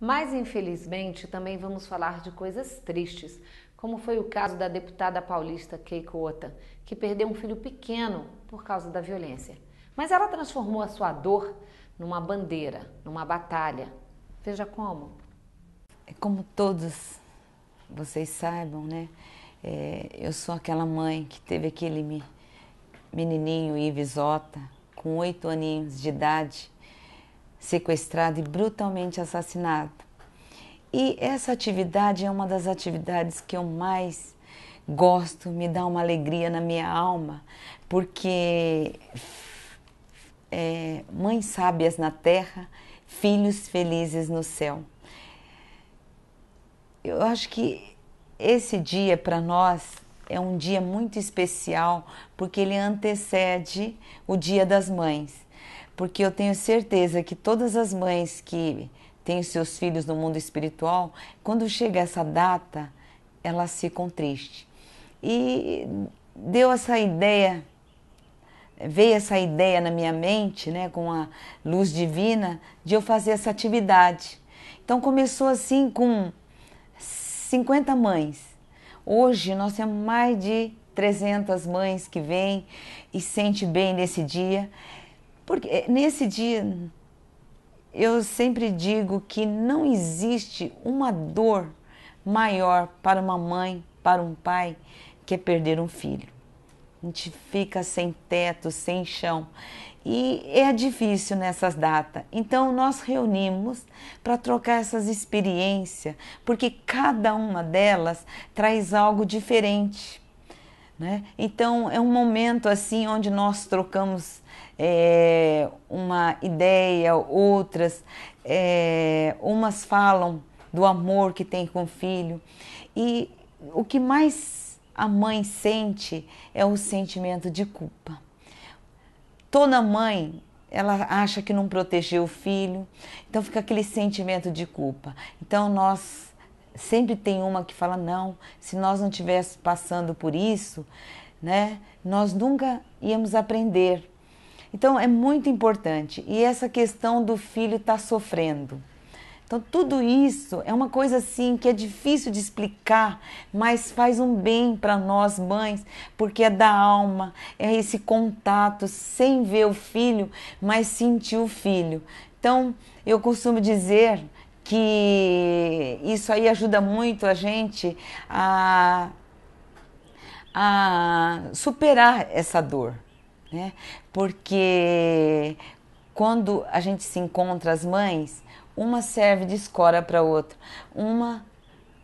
Mas infelizmente também vamos falar de coisas tristes, como foi o caso da deputada paulista Keiko Ota, que perdeu um filho pequeno por causa da violência. Mas ela transformou a sua dor numa bandeira, numa batalha. Veja como. É como todos vocês saibam, né? É, eu sou aquela mãe que teve aquele menininho Ivisota com oito aninhos de idade sequestrado e brutalmente assassinado. E essa atividade é uma das atividades que eu mais gosto, me dá uma alegria na minha alma, porque é, mães sábias na terra, filhos felizes no céu. Eu acho que esse dia para nós é um dia muito especial porque ele antecede o Dia das Mães porque eu tenho certeza que todas as mães que têm seus filhos no mundo espiritual, quando chega essa data, elas ficam tristes. E deu essa ideia, veio essa ideia na minha mente, né, com a luz divina, de eu fazer essa atividade. Então começou assim com 50 mães. Hoje nós temos mais de 300 mães que vêm e sente bem nesse dia. Porque eh, nesse dia eu sempre digo que não existe uma dor maior para uma mãe, para um pai, que é perder um filho. A gente fica sem teto, sem chão. E é difícil nessas datas. Então nós reunimos para trocar essas experiências, porque cada uma delas traz algo diferente. Né? Então é um momento assim onde nós trocamos é, uma ideia, outras, é, umas falam do amor que tem com o filho. E o que mais a mãe sente é o sentimento de culpa. Toda mãe ela acha que não protegeu o filho, então fica aquele sentimento de culpa. Então nós sempre tem uma que fala não, se nós não tivéssemos passando por isso, né, nós nunca íamos aprender. Então é muito importante. E essa questão do filho estar tá sofrendo. Então tudo isso é uma coisa assim que é difícil de explicar, mas faz um bem para nós mães, porque é da alma, é esse contato sem ver o filho, mas sentir o filho. Então eu costumo dizer que isso aí ajuda muito a gente a, a superar essa dor né? Porque quando a gente se encontra as mães, uma serve de escora para outra, uma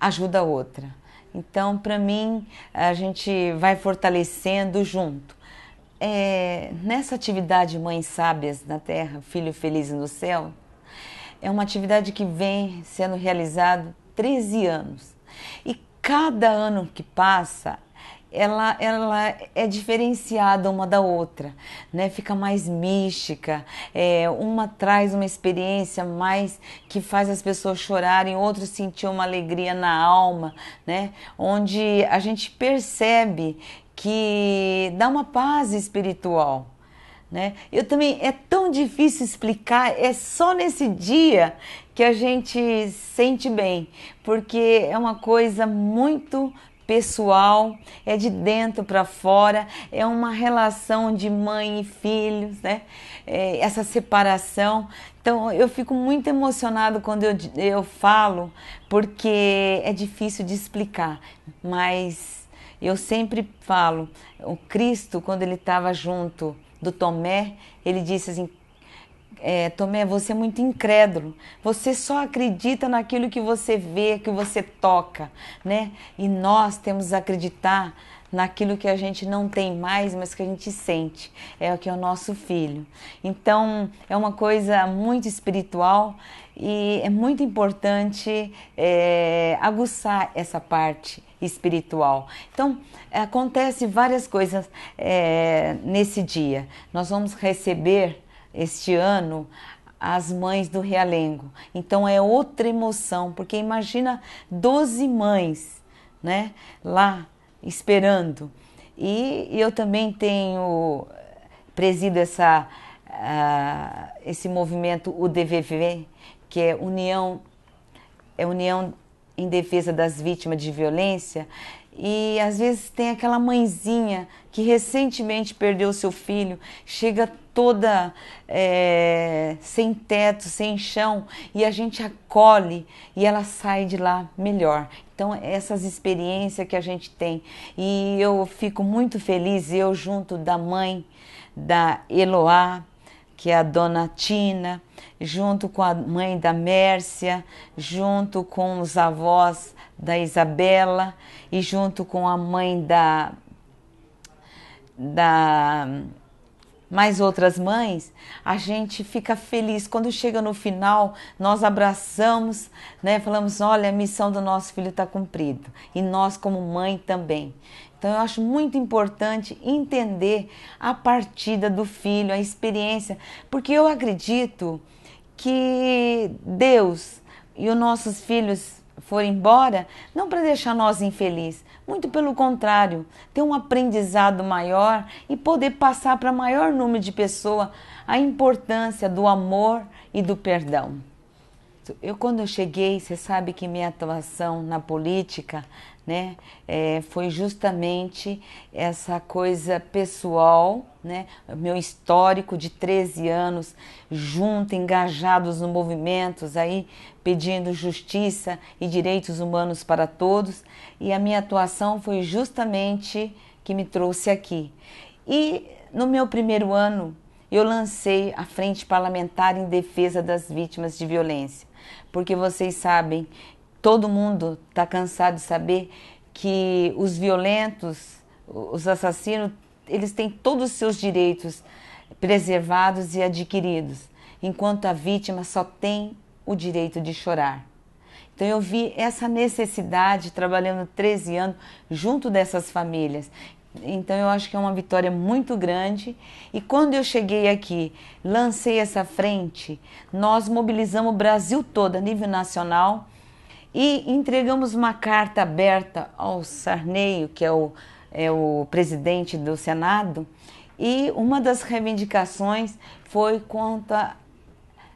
ajuda a outra. Então, para mim, a gente vai fortalecendo junto. É, nessa atividade Mães Sábias na Terra, Filho Feliz no Céu, é uma atividade que vem sendo realizada 13 anos. E cada ano que passa, ela, ela é diferenciada uma da outra, né? Fica mais mística, é, uma traz uma experiência mais que faz as pessoas chorarem, outras sentir uma alegria na alma, né? Onde a gente percebe que dá uma paz espiritual. Né? Eu também é tão difícil explicar, é só nesse dia que a gente sente bem, porque é uma coisa muito pessoal, é de dentro para fora, é uma relação de mãe e filhos, né? É essa separação. Então eu fico muito emocionado quando eu, eu falo, porque é difícil de explicar, mas eu sempre falo, o Cristo, quando ele estava junto do Tomé, ele disse assim: é, Tomé, você é muito incrédulo. Você só acredita naquilo que você vê, que você toca, né? E nós temos que acreditar naquilo que a gente não tem mais, mas que a gente sente, é o que é o nosso filho. Então, é uma coisa muito espiritual e é muito importante é, aguçar essa parte espiritual. Então, acontece várias coisas é, nesse dia. Nós vamos receber este ano as mães do Realengo. Então é outra emoção, porque imagina 12 mães, né, lá esperando. E eu também tenho eh, presido essa, uh, esse movimento o dvv que é União, é União em Defesa das Vítimas de Violência, e às vezes tem aquela mãezinha que recentemente perdeu seu filho, chega toda é, sem teto, sem chão, e a gente acolhe e ela sai de lá melhor. Então, essas experiências que a gente tem. E eu fico muito feliz, eu junto da mãe da Eloá, que é a dona Tina, junto com a mãe da Mércia, junto com os avós da Isabela e junto com a mãe da da mais outras mães, a gente fica feliz quando chega no final, nós abraçamos, né? Falamos, olha, a missão do nosso filho está cumprida e nós como mãe também. Então eu acho muito importante entender a partida do filho, a experiência, porque eu acredito que Deus e os nossos filhos for embora, não para deixar nós infelizes, muito pelo contrário, ter um aprendizado maior e poder passar para maior número de pessoas a importância do amor e do perdão. Eu quando eu cheguei, você sabe que minha atuação na política, né, é, foi justamente essa coisa pessoal, né, meu histórico de 13 anos, junto, engajados no movimentos, aí pedindo justiça e direitos humanos para todos, e a minha atuação foi justamente que me trouxe aqui. E no meu primeiro ano, eu lancei a Frente Parlamentar em Defesa das Vítimas de Violência porque vocês sabem, todo mundo está cansado de saber que os violentos, os assassinos, eles têm todos os seus direitos preservados e adquiridos, enquanto a vítima só tem o direito de chorar. Então eu vi essa necessidade trabalhando 13 anos junto dessas famílias então eu acho que é uma vitória muito grande. E quando eu cheguei aqui, lancei essa frente, nós mobilizamos o Brasil todo a nível nacional e entregamos uma carta aberta ao Sarney, que é o, é o presidente do Senado, e uma das reivindicações foi contra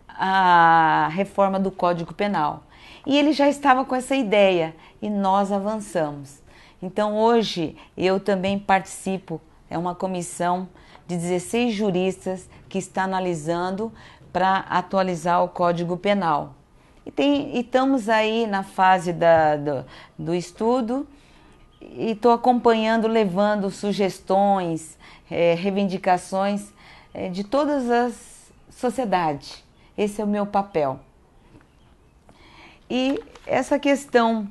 a reforma do Código Penal. E ele já estava com essa ideia e nós avançamos. Então hoje eu também participo, é uma comissão de 16 juristas que está analisando para atualizar o Código Penal. E, tem, e estamos aí na fase da, do, do estudo e estou acompanhando, levando sugestões, é, reivindicações é, de todas as sociedades. Esse é o meu papel. E essa questão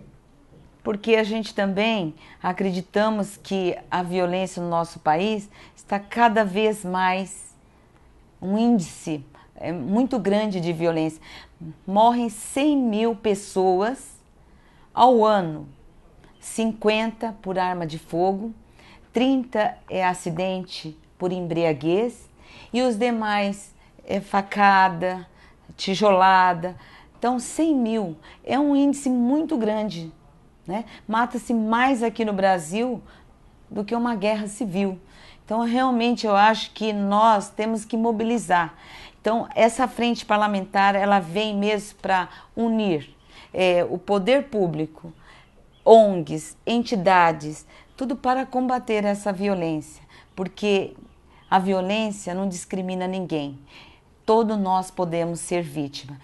porque a gente também acreditamos que a violência no nosso país está cada vez mais um índice é, muito grande de violência. Morrem 100 mil pessoas ao ano, 50 por arma de fogo, 30 é acidente por embriaguez e os demais é facada, tijolada. Então, 100 mil é um índice muito grande né? Mata-se mais aqui no Brasil do que uma guerra civil. Então, realmente, eu acho que nós temos que mobilizar. Então, essa frente parlamentar ela vem mesmo para unir é, o poder público, ONGs, entidades, tudo para combater essa violência, porque a violência não discrimina ninguém. Todos nós podemos ser vítima.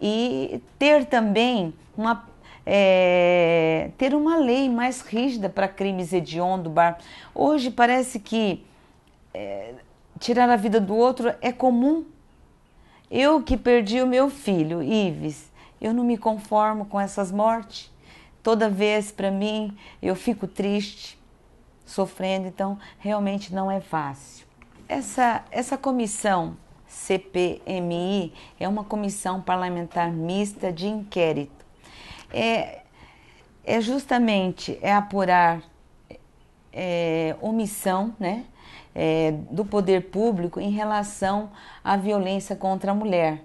E ter também uma é, ter uma lei mais rígida para crimes hediondo, bar. Hoje parece que é, tirar a vida do outro é comum. Eu que perdi o meu filho, Ives, eu não me conformo com essas mortes. Toda vez para mim eu fico triste, sofrendo, então realmente não é fácil. Essa, essa comissão CPMI é uma comissão parlamentar mista de inquérito é, é justamente é apurar é, omissão né, é, do poder público em relação à violência contra a mulher.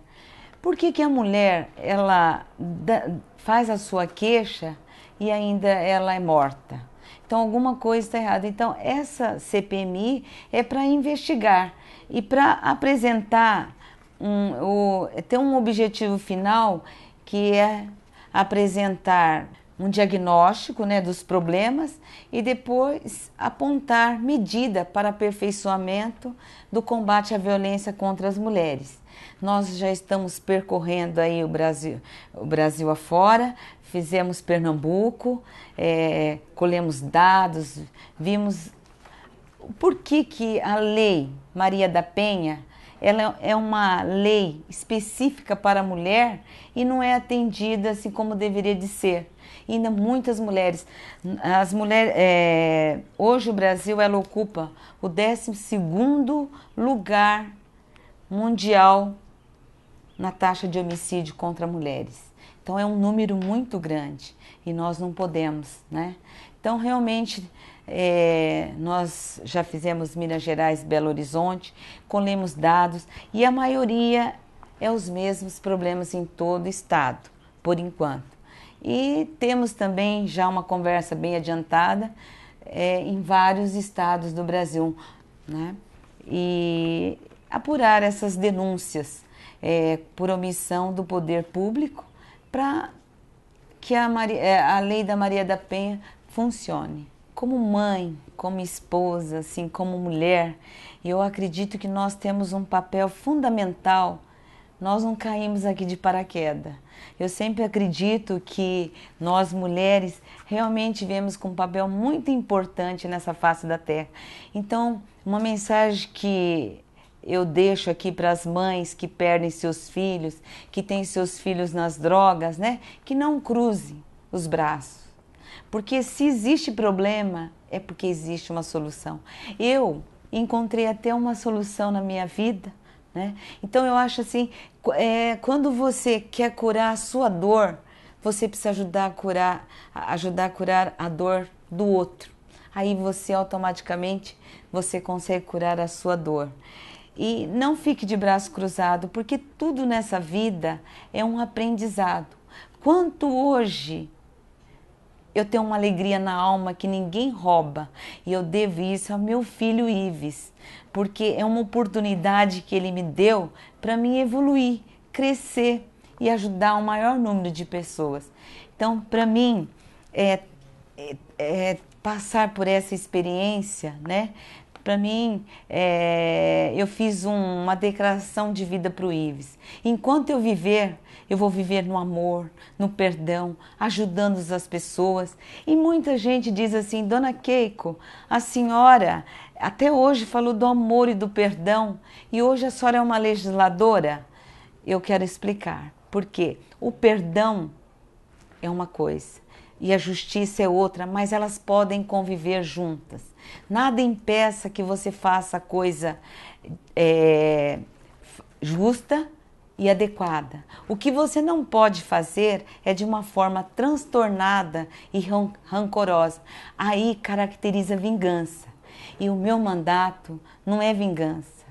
Por que, que a mulher ela da, faz a sua queixa e ainda ela é morta? Então alguma coisa está errada. Então essa CPMI é para investigar e para apresentar um, o, ter um objetivo final que é apresentar um diagnóstico né, dos problemas e depois apontar medida para aperfeiçoamento do combate à violência contra as mulheres. Nós já estamos percorrendo aí o Brasil, o Brasil afora, fizemos Pernambuco, é, colhemos dados, vimos por que, que a lei Maria da Penha ela é uma lei específica para a mulher e não é atendida assim como deveria de ser. E ainda muitas mulheres, as mulheres, é, hoje o Brasil ela ocupa o 12 segundo lugar mundial na taxa de homicídio contra mulheres. Então é um número muito grande e nós não podemos, né? Então, realmente, é, nós já fizemos Minas Gerais, Belo Horizonte, colhemos dados e a maioria é os mesmos problemas em todo o estado, por enquanto. E temos também já uma conversa bem adiantada é, em vários estados do Brasil, né? E apurar essas denúncias é, por omissão do poder público para que a, Maria, é, a lei da Maria da Penha funcione. Como mãe, como esposa, assim como mulher, eu acredito que nós temos um papel fundamental. Nós não caímos aqui de paraquedas. Eu sempre acredito que nós mulheres realmente viemos com um papel muito importante nessa face da terra. Então, uma mensagem que eu deixo aqui para as mães que perdem seus filhos, que têm seus filhos nas drogas, né? Que não cruzem os braços porque se existe problema, é porque existe uma solução. Eu encontrei até uma solução na minha vida, né? Então eu acho assim, é, quando você quer curar a sua dor, você precisa ajudar a curar, ajudar a curar a dor do outro. Aí você automaticamente você consegue curar a sua dor. E não fique de braço cruzado, porque tudo nessa vida é um aprendizado. Quanto hoje eu tenho uma alegria na alma que ninguém rouba e eu devo isso ao meu filho Ives, porque é uma oportunidade que ele me deu para mim evoluir, crescer e ajudar o um maior número de pessoas. Então, para mim, é, é, é, passar por essa experiência, né, para mim, é, eu fiz um, uma declaração de vida para o Ives. Enquanto eu viver, eu vou viver no amor, no perdão, ajudando as pessoas. E muita gente diz assim: Dona Keiko, a senhora até hoje falou do amor e do perdão e hoje a senhora é uma legisladora. Eu quero explicar. Porque o perdão é uma coisa, e a justiça é outra, mas elas podem conviver juntas. Nada impeça que você faça a coisa é, justa e adequada. O que você não pode fazer é de uma forma transtornada e rancorosa. Aí caracteriza vingança. E o meu mandato não é vingança.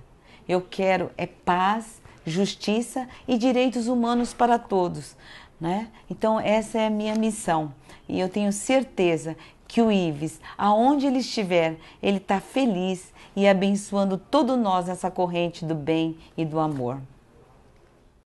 Eu quero é paz, justiça e direitos humanos para todos. Né? Então, essa é a minha missão. E eu tenho certeza que o Ives, aonde ele estiver, ele está feliz e abençoando todo nós nessa corrente do bem e do amor.